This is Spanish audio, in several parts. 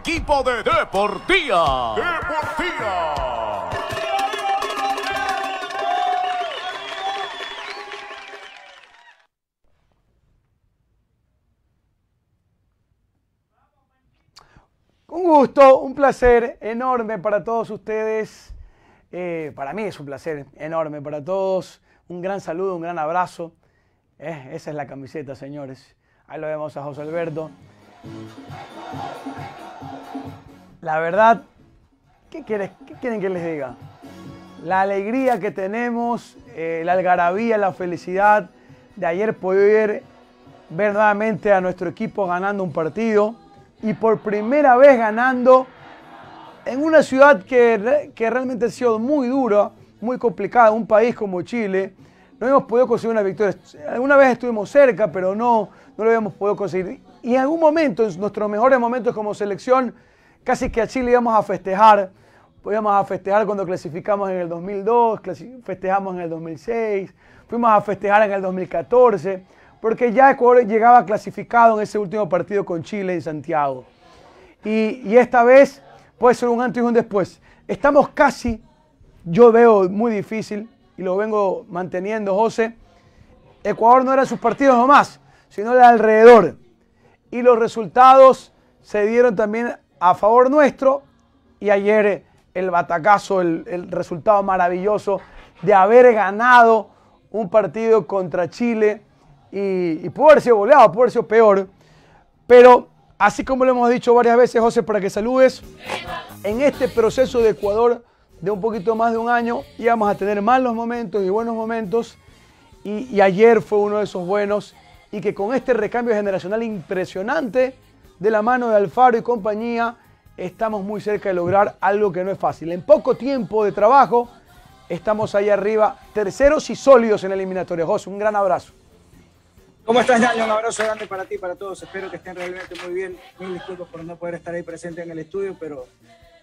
equipo de Deportiva. Deportía. Un gusto, un placer enorme para todos ustedes. Eh, para mí es un placer enorme para todos. Un gran saludo, un gran abrazo. Eh, esa es la camiseta, señores. Ahí lo vemos a José Alberto. La verdad, ¿qué, quieren que les diga? La alegría que tenemos, eh, la algarabía, la felicidad de ayer poder ver nuevamente a nuestro equipo ganando un partido y por primera vez ganando en una ciudad que, realmente ha sido muy dura, muy complicada, un país como Chile. No hemos podido conseguir una victoria. Alguna vez estuvimos cerca, pero no, no lo habíamos podido conseguir. Y en algún momento, en nuestros mejores momentos como selección, Casi que a Chile íbamos a festejar, íbamos a festejar cuando clasificamos en el 2002, festejamos en el 2006, fuimos a festejar en el 2014, porque ya Ecuador llegaba clasificado en ese último partido con Chile en Santiago. Y, esta vez puede ser un antes y un después. Estamos casi, yo veo muy difícil, y lo vengo manteniendo, José. Ecuador no era sus partidos nomás, sino de alrededor. Y los resultados se dieron también a favor nuestro y ayer eh, el batacazo, el, resultado maravilloso de haber ganado un partido contra Chile y, y pudo haber sido haber sido peor. Pero así como lo hemos dicho varias veces, José, para que saludes, en este proceso de Ecuador de un poquito más de un año íbamos a tener malos momentos y buenos momentos. y ayer fue uno de esos buenos y que con este recambio generacional impresionante, de la mano de Alfaro y compañía, estamos muy cerca de lograr algo que no es fácil. En poco tiempo de trabajo, estamos ahí arriba, terceros y sólidos en la eliminatoria. José, un gran abrazo. ¿Cómo estás, Daniel? Un abrazo grande para ti y para todos. Espero que estén realmente muy bien. Mil disculpas por no poder estar ahí presente en el estudio, pero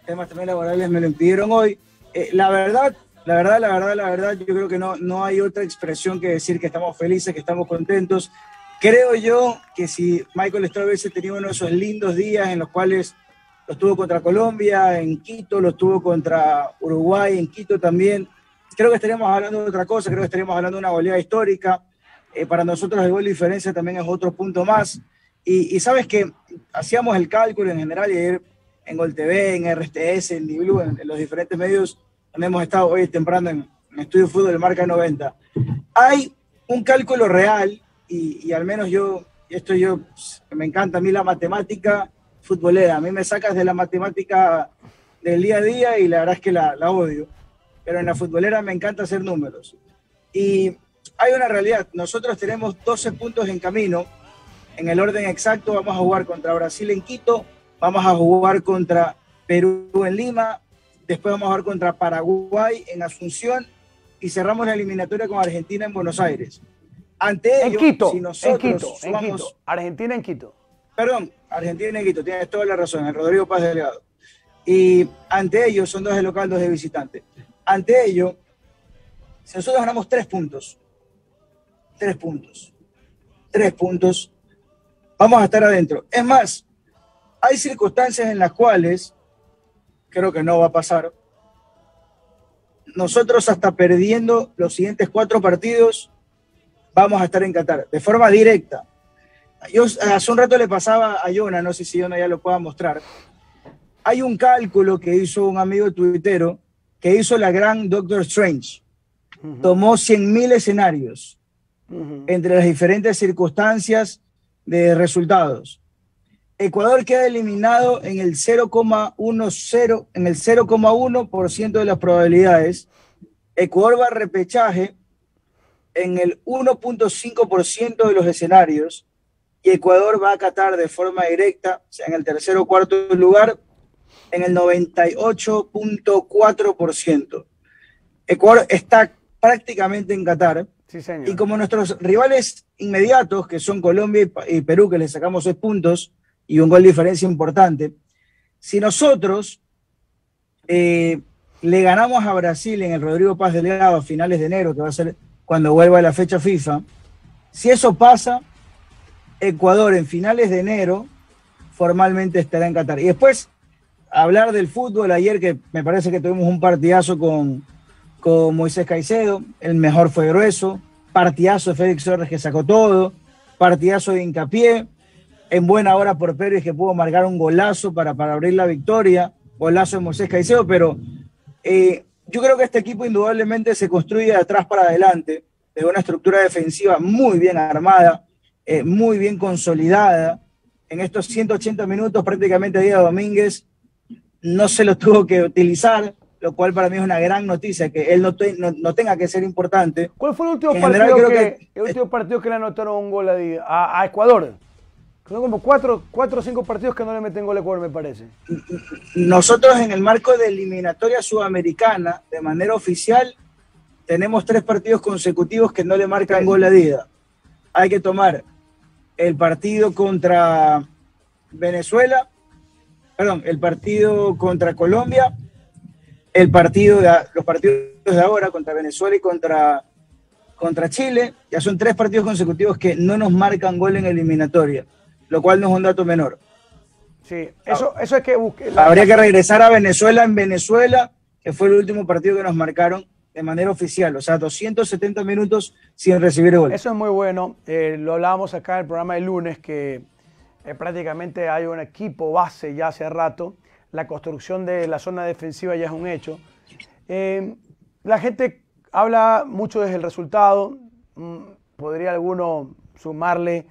temas también laborales me lo impidieron hoy. Eh, la verdad, la verdad, la verdad, la verdad, yo creo que no, no hay otra expresión que decir que estamos felices, que estamos contentos, Creo yo que si Michael Stroll tenía uno de esos lindos días en los cuales lo tuvo contra Colombia, en Quito, lo estuvo contra Uruguay, en Quito también, creo que estaríamos hablando de otra cosa, creo que estaríamos hablando de una goleada histórica. Eh, para nosotros el gol de diferencia también es otro punto más. Y, sabes que hacíamos el cálculo en general ayer en Gol TV, en RTS, en Diblu, en, los diferentes medios donde hemos estado hoy temprano en, en Estudio Fútbol de Marca 90. Hay un cálculo real y, al menos yo, esto yo, me encanta a mí la matemática futbolera, a mí me sacas de la matemática del día a día y la verdad es que la, la odio, pero en la futbolera me encanta hacer números. Y hay una realidad, nosotros tenemos 12 puntos en camino, en el orden exacto vamos a jugar contra Brasil en Quito, vamos a jugar contra Perú en Lima, después vamos a jugar contra Paraguay en Asunción y cerramos la eliminatoria con Argentina en Buenos Aires. Ante ellos, Quito, nosotros en Quito, Argentina en Quito. Perdón, Argentina en Quito, tienes toda la razón, el Rodrigo Paz Delgado. Y ante ellos son dos de local, dos de visitante. Ante ellos, si nosotros ganamos tres puntos, tres puntos, tres puntos, vamos a estar adentro. Es más, hay circunstancias en las cuales, creo que no va a pasar, nosotros hasta perdiendo los siguientes cuatro partidos, vamos a estar en Qatar, de forma directa. Yo eh, hace un rato le pasaba a Yona, no sé si Yona ya lo pueda mostrar. Hay un cálculo que hizo un amigo tuitero que hizo la gran Doctor Strange. Tomó 100.000 escenarios entre las diferentes circunstancias de resultados. Ecuador queda eliminado en el 0,10 en el 0,1% de las probabilidades. Ecuador va a repechaje en el 1.5% de los escenarios y Ecuador va a Qatar de forma directa, o sea, en el tercer o cuarto lugar, en el 98.4%. Ecuador está prácticamente en Qatar. Y como nuestros rivales inmediatos, que son Colombia y Perú, que le sacamos seis puntos y un gol de diferencia importante, si nosotros eh, le ganamos a Brasil en el Rodrigo Paz Delgado a finales de enero, que va a ser cuando vuelva la fecha FIFA. Si eso pasa, Ecuador en finales de enero formalmente estará en Qatar. Y después, hablar del fútbol, ayer que me parece que tuvimos un partidazo con, con Moisés Caicedo, el mejor fue grueso, partidazo de Félix Torres que sacó todo, partidazo de hincapié, en buena hora por Pérez que pudo marcar un golazo para, para abrir la victoria, golazo de Moisés Caicedo, pero eh, yo creo que este equipo indudablemente se construye de atrás para adelante, de una estructura defensiva muy bien armada, eh, muy bien consolidada. En estos 180 minutos prácticamente Diego Domínguez no se lo tuvo que utilizar, lo cual para mí es una gran noticia, que él no, tenga que ser importante. ¿Cuál fue el último, partido, que, el último partido que le anotaron un gol a, a Ecuador? Son como cuatro, cuatro o cinco partidos que no le meten gol a Ecuador, me parece. Nosotros en el marco de eliminatoria sudamericana, de manera oficial, tenemos tres partidos consecutivos que no le marcan gol a Dida. Hay que tomar el partido contra Venezuela, perdón, el partido contra Colombia, el partido los partidos de ahora contra Venezuela y contra, contra Chile. Ya son tres partidos consecutivos que no nos marcan gol en eliminatoria lo cual no es un dato menor. Sí, eso, eso es que Habría que regresar a Venezuela en Venezuela, que fue el último partido que nos marcaron de manera oficial, o sea, 270 minutos sin recibir gol. Eso es muy bueno. Eh, lo hablábamos acá en el programa del lunes, que eh, prácticamente hay un equipo base ya hace rato. La construcción de la zona defensiva ya es un hecho. Eh, la gente habla mucho desde el resultado. Mm, podría alguno sumarle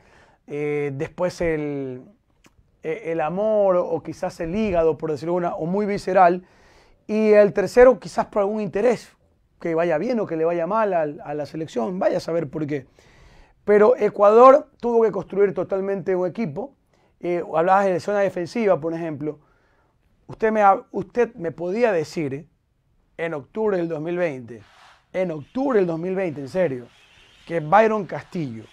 eh, después el, e, amor o quizás el hígado, por decirlo una, o muy visceral. Y el tercero quizás por algún interés, que vaya bien o que le vaya mal a, la selección, vaya a saber por qué. Pero Ecuador tuvo que construir totalmente un equipo. Eh, hablabas de zona defensiva, por ejemplo. Usted me, usted me podía decir en octubre del 2020, en octubre del 2020, en serio, que Byron Castillo,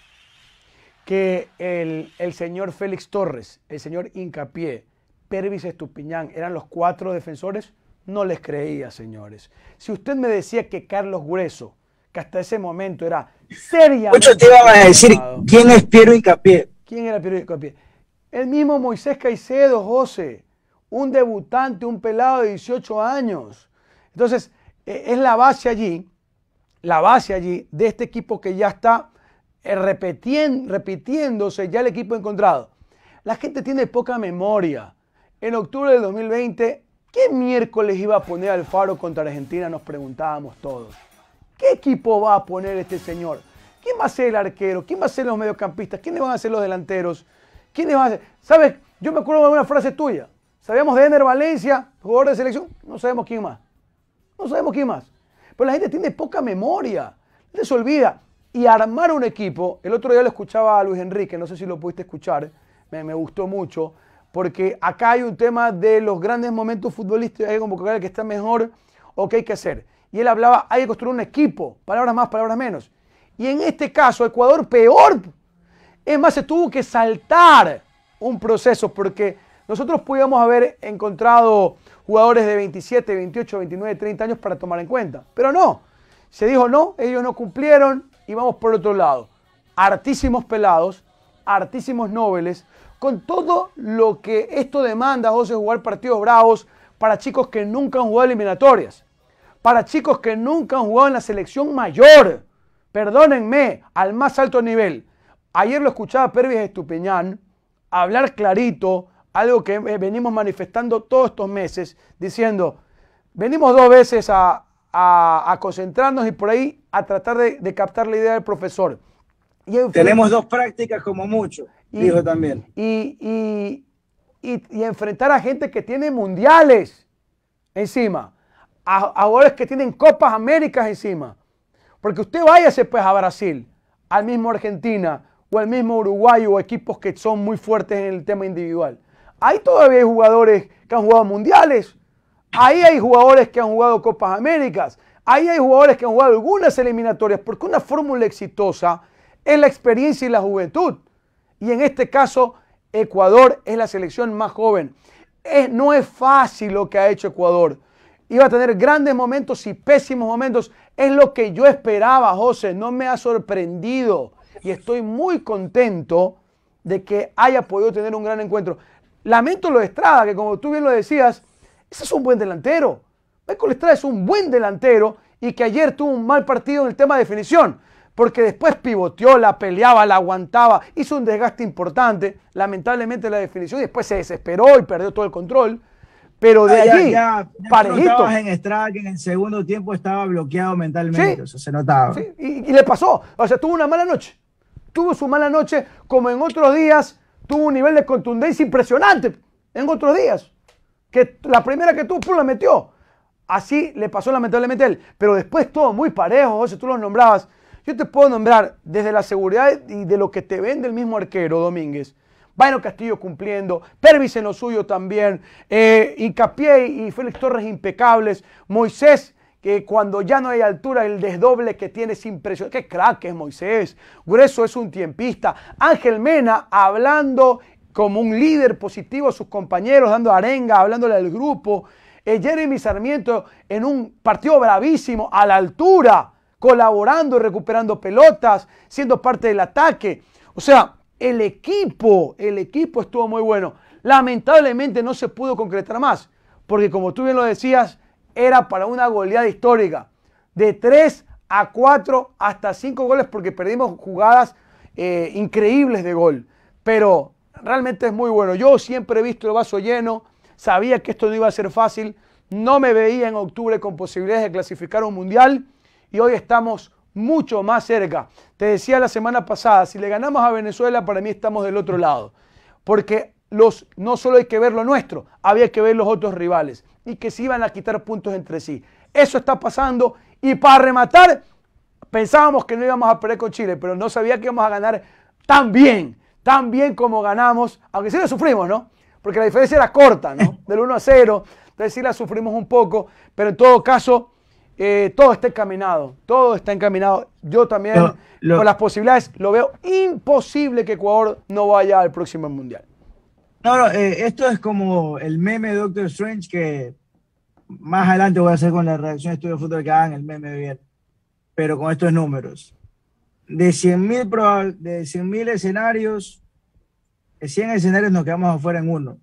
que el, señor Félix Torres, el señor Incapié, Pervis Estupiñán eran los cuatro defensores, no les creía, señores. Si usted me decía que Carlos Grueso, que hasta ese momento era seria. Muchos te iban a decir quién es Piero Incapié. ¿Quién era Piero Incapié? El mismo Moisés Caicedo, José, un debutante, un pelado de 18 años. Entonces, e, es la base allí, la base allí de este equipo que ya está eh, repitiéndose ya el equipo encontrado. La gente tiene poca memoria. En octubre del 2020, ¿qué miércoles iba a poner Alfaro contra Argentina? Nos preguntábamos todos. ¿Qué equipo va a poner este señor? ¿Quién va a ser el arquero? ¿Quién va a ser los mediocampistas? ¿Quiénes van a ser los delanteros? ¿Quiénes van a ser? ¿Sabes? Yo me acuerdo de una frase tuya. Sabíamos de Ener Valencia, jugador de selección. No sabemos quién más. No sabemos quién más. Pero la gente tiene poca memoria. Les olvida y armar un equipo. El otro día lo escuchaba a Luis Enrique, no sé si lo pudiste escuchar, me, gustó mucho, porque acá hay un tema de los grandes momentos futbolísticos, hay que convocar que está mejor o que hay que hacer. Y él hablaba, hay que construir un equipo, palabras más, palabras menos. Y en este caso, Ecuador peor. Es más, se tuvo que saltar un proceso porque nosotros podíamos haber encontrado jugadores de 27, 28, 29, 30 años para tomar en cuenta. Pero no, se dijo no, ellos no cumplieron, y vamos por otro lado, artísimos pelados, artísimos nobles, con todo lo que esto demanda, José, jugar partidos bravos para chicos que nunca han jugado eliminatorias, para chicos que nunca han jugado en la selección mayor, perdónenme, al más alto nivel. Ayer lo escuchaba Pervis Estupiñán hablar clarito, algo que venimos manifestando todos estos meses, diciendo, venimos dos veces a, a, concentrarnos y por ahí a tratar de, captar la idea del profesor. Y Tenemos dos prácticas como mucho, y, dijo también. Y, enfrentar a gente que tiene mundiales encima, a, a jugadores que tienen Copas Américas encima. Porque usted váyase pues a Brasil, al mismo Argentina o al mismo Uruguay o equipos que son muy fuertes en el tema individual. Hay todavía jugadores que han jugado mundiales Ahí hay jugadores que han jugado Copas Américas. Ahí hay jugadores que han jugado algunas eliminatorias, porque una fórmula exitosa es la experiencia y la juventud. Y en este caso, Ecuador es la selección más joven. no es fácil lo que ha hecho Ecuador. Iba a tener grandes momentos y pésimos momentos. Es lo que yo esperaba, José. No me ha sorprendido. Y estoy muy contento de que haya podido tener un gran encuentro. Lamento lo de Estrada, que como tú bien lo decías, ese es un buen delantero. Michael Estrada es un buen delantero y que ayer tuvo un mal partido en el tema de definición, porque después pivoteó, la peleaba, la aguantaba, hizo un desgaste importante, lamentablemente la definición, y después se desesperó y perdió todo el control. Pero de ah, allí, ya, ya en Estrada que en el segundo tiempo estaba bloqueado mentalmente, eso se notaba. y, y le pasó, o sea, tuvo una mala noche. Tuvo su mala noche, como en otros días, tuvo un nivel de contundencia impresionante en otros días que la primera que tú ¡pum! la metió. Así le pasó lamentablemente a él. Pero después todo muy parejo, José, tú los nombrabas. Yo te puedo nombrar desde la seguridad y de lo que te vende el mismo arquero Domínguez. Baino Castillo cumpliendo, Pervis en lo suyo también, eh, Incapié y Félix Torres impecables, Moisés, que cuando ya no hay altura, el desdoble que tiene es impresionante. ¡Qué crack es Moisés! Grueso es un tiempista. Ángel Mena hablando como un líder positivo a sus compañeros, dando arenga, hablándole al grupo. Eh, Jeremy Sarmiento en un partido bravísimo, a la altura, colaborando, recuperando pelotas, siendo parte del ataque. O sea, el equipo, el equipo estuvo muy bueno. Lamentablemente no se pudo concretar más, porque como tú bien lo decías, era para una goleada histórica. De 3 a 4 hasta 5 goles, porque perdimos jugadas eh, increíbles de gol. Pero realmente es muy bueno. Yo siempre he visto el vaso lleno, sabía que esto no iba a ser fácil, no me veía en octubre con posibilidades de clasificar un mundial y hoy estamos mucho más cerca. Te decía la semana pasada, si le ganamos a Venezuela, para mí estamos del otro lado, porque los, no solo hay que ver lo nuestro, había que ver los otros rivales y que se iban a quitar puntos entre sí. Eso está pasando y para rematar, pensábamos que no íbamos a perder con Chile, pero no sabía que íbamos a ganar tan bien tan bien como ganamos, aunque sí la sufrimos, ¿no? Porque la diferencia era corta, ¿no? Del 1 a 0, entonces sí la sufrimos un poco, pero en todo caso, eh, todo está encaminado, todo está encaminado. Yo también, con las posibilidades, lo veo imposible que Ecuador no vaya al próximo Mundial. No, no, eh, esto es como el meme de Doctor Strange que más adelante voy a hacer con la reacción de Estudio Fútbol que hagan el meme de bien, pero con estos números de 100.000 de escenarios, de 100 escenarios nos quedamos afuera en uno.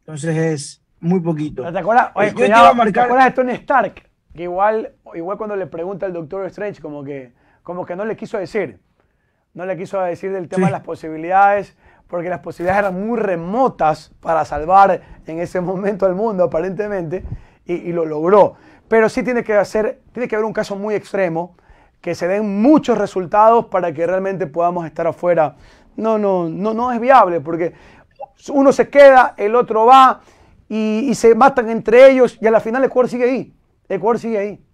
Entonces es muy poquito. ¿Te acuerdas? Eh, Oye, de Tony Stark? Que igual, igual cuando le pregunta al Doctor Strange, como que, como que no le quiso decir. No le quiso decir del tema de las posibilidades, porque las posibilidades eran muy remotas para salvar en ese momento al mundo, aparentemente, y, y lo logró. Pero sí tiene que, hacer, tiene que haber un caso muy extremo que se den muchos resultados para que realmente podamos estar afuera. No, no, no, no es viable porque uno se queda, el otro va y, se matan entre ellos y a la final el Ecuador sigue ahí. el Ecuador sigue ahí.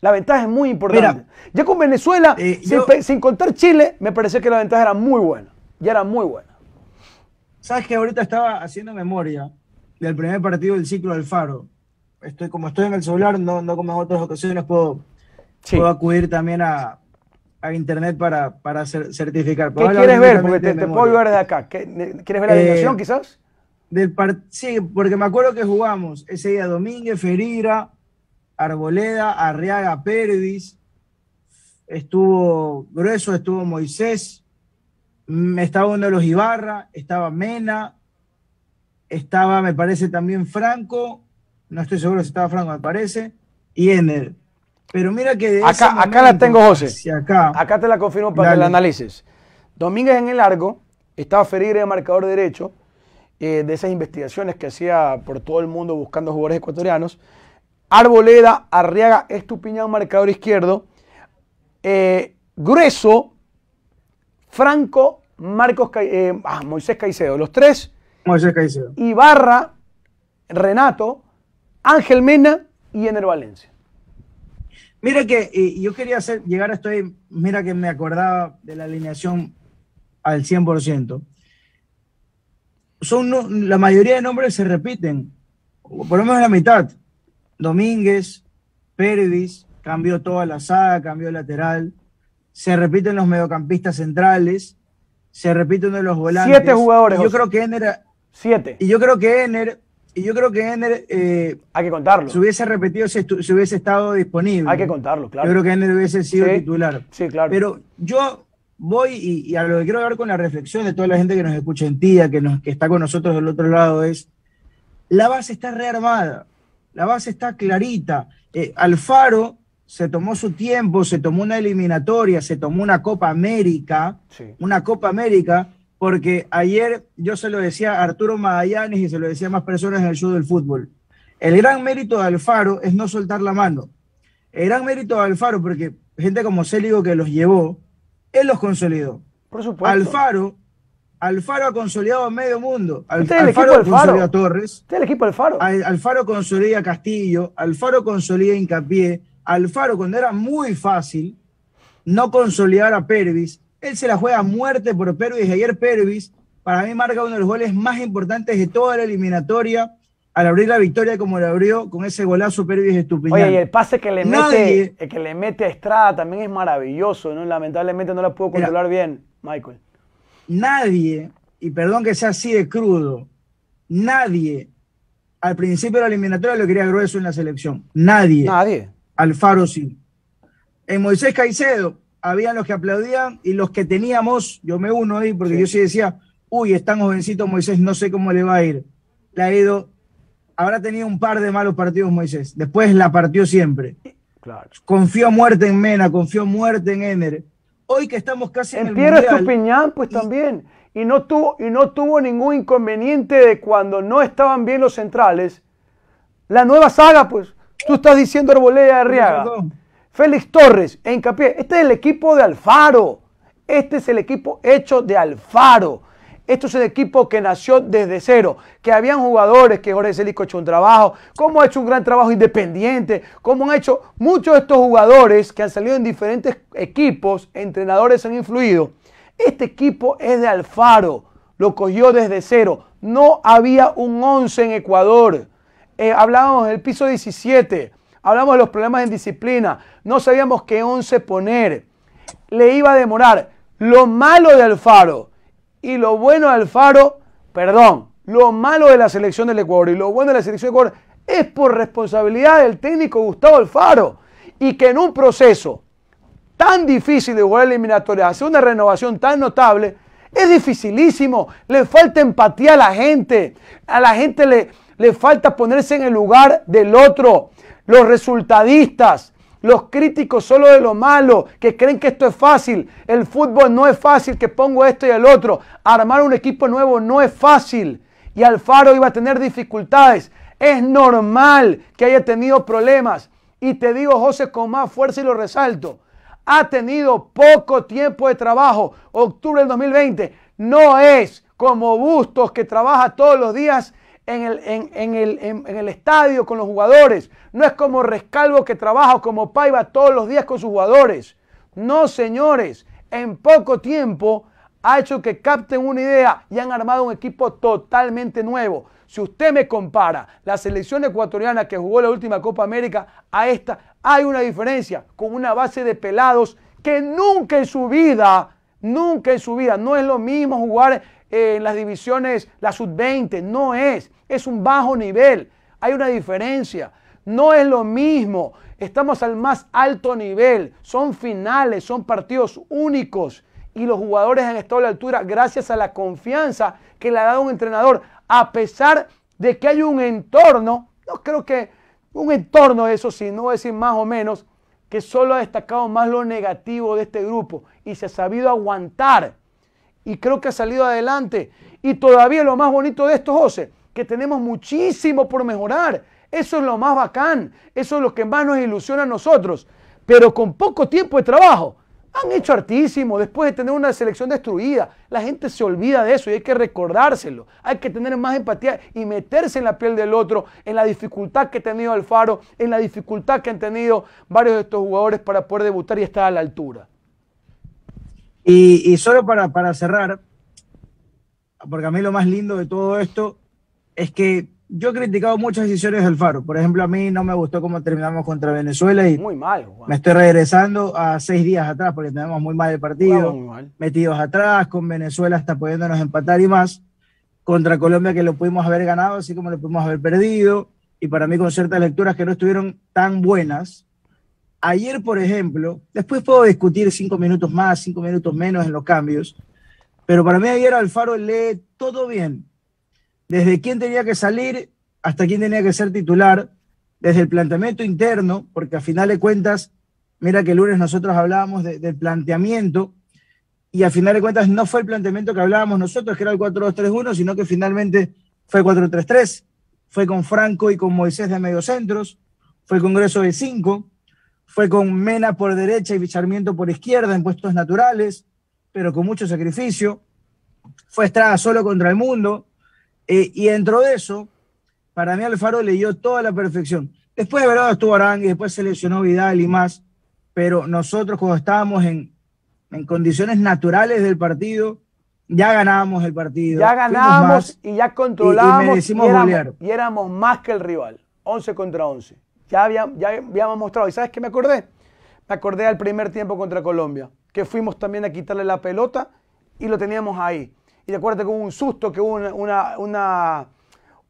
La ventaja es muy importante. ya con Venezuela, eh, sin, contar Chile, me pareció que la ventaja era muy buena. Ya era muy buena. Sabes que ahorita estaba haciendo memoria del primer partido del ciclo del Faro. Estoy, como estoy en el celular, no, no como en otras ocasiones puedo puedo acudir también a, internet para, para certificar. ¿Qué quieres ver? Porque te, puedo ver de acá. ¿Quieres ver la eh, alineación quizás? Del sí, porque me acuerdo que jugamos ese día Domínguez, Ferira, Arboleda, Arriaga, Pérez. Estuvo Grueso, estuvo Moisés. Mm, estaba uno de los Ibarra, estaba Mena. Estaba, me parece, también Franco. No estoy seguro si estaba Franco, me parece. Y Ener. Pero mira que acá, la tengo, José. acá, acá te la confirmo para el que la Domínguez en el largo, estaba Ferreira de marcador derecho, eh, de esas investigaciones que hacía por todo el mundo buscando jugadores ecuatorianos. Arboleda, Arriaga, Estupiñán, marcador izquierdo. Eh, grueso, Franco, Marcos, eh, ah, Moisés Caicedo, los tres. Moisés Caicedo. Ibarra, Renato, Ángel Mena y Ener Valencia. Mira que yo quería hacer, llegar a esto ahí, mira que me acordaba de la alineación al 100%. Son, la mayoría de nombres se repiten, por lo menos la mitad. Domínguez, Pérez, cambió toda la saga, cambió lateral. Se repiten los mediocampistas centrales, se repiten de los volantes. Siete jugadores. yo creo que Ener. Siete. Y yo creo que Ener y yo creo que Ender. Eh, Hay que contarlo. Si hubiese repetido, si, hubiese estado disponible. Hay que contarlo, claro. Yo creo que Ender hubiese sido titular. Sí, claro. Pero yo voy y, a lo que quiero hablar con la reflexión de toda la gente que nos escucha en tía, que, nos, que está con nosotros del otro lado, es. La base está rearmada. La base está clarita. Eh, Alfaro se tomó su tiempo, se tomó una eliminatoria, se tomó una Copa América. Una Copa América porque ayer yo se lo decía a Arturo Magallanes y se lo decía a más personas en el show del fútbol. El gran mérito de Alfaro es no soltar la mano. El gran mérito de Alfaro, porque gente como Céligo que los llevó, él los consolidó. Por supuesto. Alfaro, Alfaro ha consolidado a medio mundo. Este Alfaro a Torres. Usted es el equipo Alfaro. Al, Alfaro consolida a Castillo. Alfaro consolida a Incapié. Alfaro, cuando era muy fácil no consolidar a Pervis, él se la juega a muerte por Pervis. Ayer Pervis, para mí, marca uno de los goles más importantes de toda la eliminatoria al abrir la victoria como la abrió con ese golazo Pervis estupendo. Oye, y el pase que le, mete, que le mete a Estrada también es maravilloso, Lamentablemente no la puedo controlar bien, Michael. Nadie, y perdón que sea así de crudo, nadie al principio de la eliminatoria lo quería grueso en la selección. Nadie. Nadie. Alfaro sí. En Moisés Caicedo, había los que aplaudían y los que teníamos, yo me uno ahí, porque yo sí decía, uy, están tan jovencito Moisés, no sé cómo le va a ir. La ha habrá tenido un par de malos partidos Moisés, después la partió siempre. Claro. Confió muerte en Mena, confió muerte en Ener. Hoy que estamos casi en, el Piero pues también. Y no, tuvo, y no tuvo ningún inconveniente de cuando no estaban bien los centrales. La nueva saga, pues. Tú estás diciendo Arboleda de Arriaga. Félix Torres, e hincapié, este es el equipo de Alfaro. Este es el equipo hecho de Alfaro. Esto es el equipo que nació desde cero, que habían jugadores, que Jorge Celico ha hecho un trabajo, cómo ha hecho un gran trabajo independiente, cómo han hecho muchos de estos jugadores que han salido en diferentes equipos, entrenadores han influido. Este equipo es de Alfaro, lo cogió desde cero. No había un 11 en Ecuador. Eh, hablábamos del piso 17. Hablamos de los problemas en disciplina. No sabíamos qué once poner. Le iba a demorar. Lo malo de Alfaro y lo bueno de Alfaro, perdón, lo malo de la selección del Ecuador y lo bueno de la selección del Ecuador es por responsabilidad del técnico Gustavo Alfaro. Y que en un proceso tan difícil de jugar eliminatoria, hacer una renovación tan notable, es dificilísimo. Le falta empatía a la gente. A la gente le, le falta ponerse en el lugar del otro los resultadistas, los críticos solo de lo malo, que creen que esto es fácil, el fútbol no es fácil, que pongo esto y el otro, armar un equipo nuevo no es fácil y Alfaro iba a tener dificultades. Es normal que haya tenido problemas y te digo José con más fuerza y lo resalto. Ha tenido poco tiempo de trabajo, octubre del 2020. No es como Bustos que trabaja todos los días en el, en, el, estadio con los jugadores. No es como Rescalvo que trabaja como Paiva todos los días con sus jugadores. No, señores, en poco tiempo ha hecho que capten una idea y han armado un equipo totalmente nuevo. Si usted me compara la selección ecuatoriana que jugó la última Copa América a esta, hay una diferencia con una base de pelados que nunca en su vida, nunca en su vida, no es lo mismo jugar en las divisiones, la sub-20, no es, es un bajo nivel, hay una diferencia, no es lo mismo, estamos al más alto nivel, son finales, son partidos únicos y los jugadores han estado a la altura gracias a la confianza que le ha dado un entrenador, a pesar de que hay un entorno, no creo que un entorno, eso sí, no voy a decir más o menos, que solo ha destacado más lo negativo de este grupo y se ha sabido aguantar y creo que ha salido adelante. Y todavía lo más bonito de esto, José, que tenemos muchísimo por mejorar. Eso es lo más bacán, eso es lo que más nos ilusiona a nosotros. Pero con poco tiempo de trabajo, han hecho artísimo. después de tener una selección destruida. La gente se olvida de eso y hay que recordárselo. Hay que tener más empatía y meterse en la piel del otro, en la dificultad que ha tenido Alfaro, en la dificultad que han tenido varios de estos jugadores para poder debutar y estar a la altura. Y, solo para, cerrar, porque a mí lo más lindo de todo esto es que yo he criticado muchas decisiones del Faro. Por ejemplo, a mí no me gustó cómo terminamos contra Venezuela y muy mal, me estoy regresando a seis días atrás porque tenemos muy mal el partido, metidos atrás, con Venezuela hasta pudiéndonos empatar y más, contra Colombia que lo pudimos haber ganado, así como lo pudimos haber perdido, y para mí con ciertas lecturas que no estuvieron tan buenas, Ayer, por ejemplo, después puedo discutir cinco minutos más, cinco minutos menos en los cambios, pero para mí ayer Alfaro lee todo bien. Desde quién tenía que salir hasta quién tenía que ser titular, desde el planteamiento interno, porque a final de cuentas, mira que el lunes nosotros hablábamos del planteamiento, y a final de cuentas no fue el planteamiento que hablábamos nosotros, que era el 4-2-3-1, sino que finalmente fue 4-3-3, fue con Franco y con Moisés de mediocentros, fue Congreso de Cinco, fue con Mena por derecha y Ficharmiento por izquierda en puestos naturales, pero con mucho sacrificio. Fue Estrada solo contra el mundo. Eh, y dentro de eso, para mí Alfaro le dio toda la perfección. Después de verdad estuvo Arangui, después seleccionó Vidal y más. Pero nosotros cuando estábamos en, en condiciones naturales del partido, ya ganábamos el partido. Ya ganábamos y ya controlábamos y, éramos, y éramos más que el rival. 11 contra 11. Ya, había, ya habíamos mostrado. ¿Y sabes qué me acordé? Me acordé al primer tiempo contra Colombia, que fuimos también a quitarle la pelota y lo teníamos ahí. Y de que hubo un susto, que hubo una,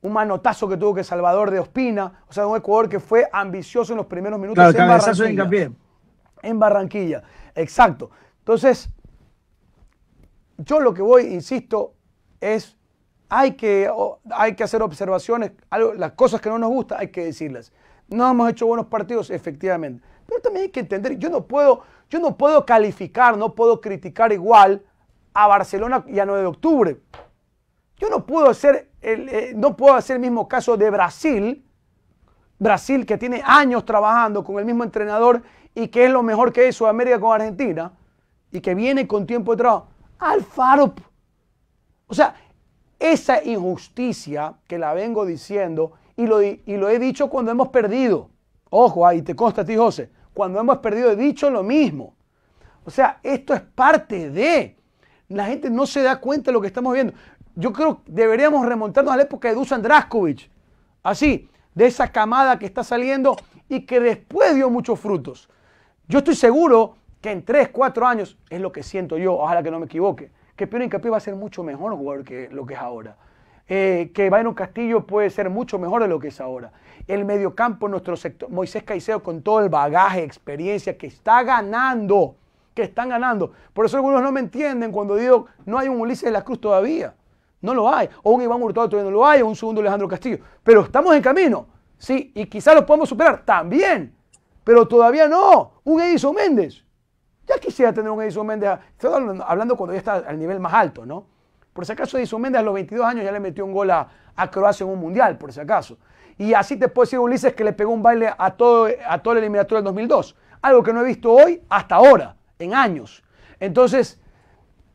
un manotazo que tuvo que Salvador de Ospina, o sea, un Ecuador que fue ambicioso en los primeros minutos claro, en Barranquilla. En Barranquilla, exacto. Entonces, yo lo que voy, insisto, es hay que, hay que hacer observaciones, las cosas que no nos gustan hay que decirlas. No hemos hecho buenos partidos, efectivamente. Pero también hay que entender, yo no puedo, yo no puedo calificar, no puedo criticar igual a Barcelona y a 9 de octubre. Yo no puedo hacer el, eh, no puedo hacer el mismo caso de Brasil. Brasil que tiene años trabajando con el mismo entrenador y que es lo mejor que es Sudamérica con Argentina y que viene con tiempo de trabajo. Alfaro. O sea, esa injusticia que la vengo diciendo y lo, he dicho cuando hemos perdido. Ojo, ahí te consta a ti, José. Cuando hemos perdido he dicho lo mismo. O sea, esto es parte de. La gente no se da cuenta de lo que estamos viendo. Yo creo que deberíamos remontarnos a la época de Dusan Draskovic. Así, de esa camada que está saliendo y que después dio muchos frutos. Yo estoy seguro que en 3, 4 años, es lo que siento yo, ojalá que no me equivoque, que Pino Incapié va a ser mucho mejor jugador que lo que es ahora. Eh, que va que un Castillo puede ser mucho mejor de lo que es ahora. El mediocampo, nuestro sector, Moisés Caicedo con todo el bagaje, experiencia que está ganando, que están ganando. Por eso algunos no me entienden cuando digo, no hay un Ulises de la Cruz todavía. No lo hay. O un Iván Hurtado todavía no lo hay, o un segundo Alejandro Castillo. Pero estamos en camino, sí, y quizás lo podemos superar también. Pero todavía no. Un Edison Méndez. Ya quisiera tener un Edison Méndez. Estoy hablando cuando ya está al nivel más alto, ¿no? Por si acaso, Edison Méndez a los 22 años ya le metió un gol a, Croacia en un mundial, por si acaso. Y así te puede decir Ulises que le pegó un baile a todo, a todo el del 2002. Algo que no he visto hoy hasta ahora, en años. Entonces,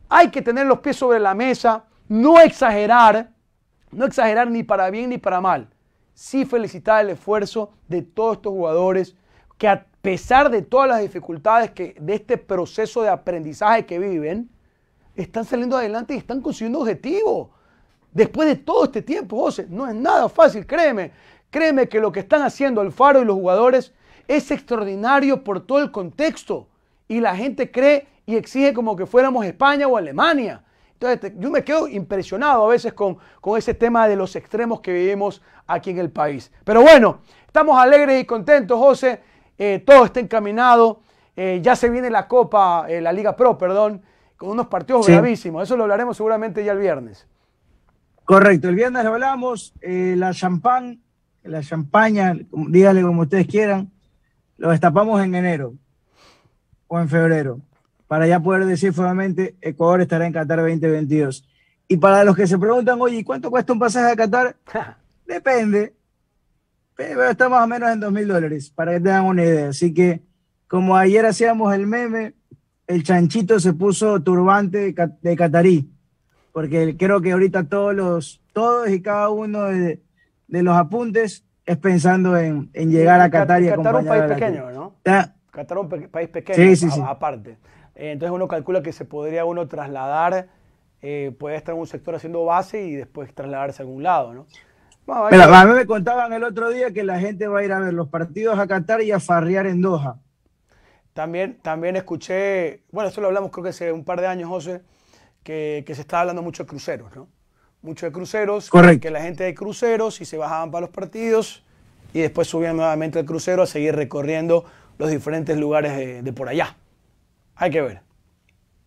hay que tener los pies sobre la mesa, no exagerar, no exagerar ni para bien ni para mal. Sí felicitar el esfuerzo de todos estos jugadores que a pesar de todas las dificultades que, de este proceso de aprendizaje que viven, están saliendo adelante y están consiguiendo objetivos. Después de todo este tiempo, José, no es nada fácil, créeme. Créeme que lo que están haciendo el faro y los jugadores es extraordinario por todo el contexto. Y la gente cree y exige como que fuéramos España o Alemania. Entonces, yo me quedo impresionado a veces con, ese tema de los extremos que vivimos aquí en el país. Pero bueno, estamos alegres y contentos, José. Eh, todo está encaminado. Eh, ya se viene la Copa, eh, la Liga Pro, perdón con unos partidos gravísimos. Eso lo hablaremos seguramente ya el viernes. Correcto, el viernes lo hablamos. Eh, la champán, la champaña, dígale como ustedes quieran, lo destapamos en enero o en febrero, para ya poder decir formalmente Ecuador estará en Qatar 2022. Y para los que se preguntan, oye, ¿cuánto cuesta un pasaje a Qatar? Depende, pero está más o menos en 2.000 dólares, para que tengan una idea. Así que, como ayer hacíamos el meme, el chanchito se puso turbante de catarí, porque creo que ahorita todos los, todos y cada uno de, los apuntes es pensando en, llegar a Qatar y Qatar es un país pequeño, ¿no? un país pequeño, aparte. entonces uno calcula que se podría uno trasladar, eh, puede estar en un sector haciendo base y después trasladarse a algún lado, ¿no? a mí me contaban el otro día que la gente va a ir a ver los partidos a Qatar y a farrear en Doha. También, escuché, bueno, esto lo hablamos creo que hace un par de años, José, que, se estaba hablando mucho de cruceros, ¿no? Mucho de cruceros, Correcto. que la gente de cruceros y se bajaban para los partidos y después subían nuevamente al crucero a seguir recorriendo los diferentes lugares de, por allá. Hay que ver,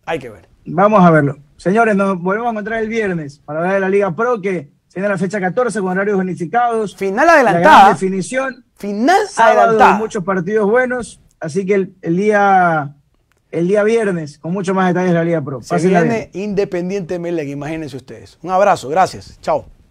hay que ver. Vamos a verlo. Señores, nos volvemos a encontrar el viernes para hablar de la Liga Pro que tiene la fecha 14 con horarios unificados. Final adelantada. La definición. Final adelantada. Muchos partidos buenos. Así que el, día el día viernes con mucho más detalles de la Liga Pro. Se Independiente imagínense ustedes. Un abrazo, gracias. Chao.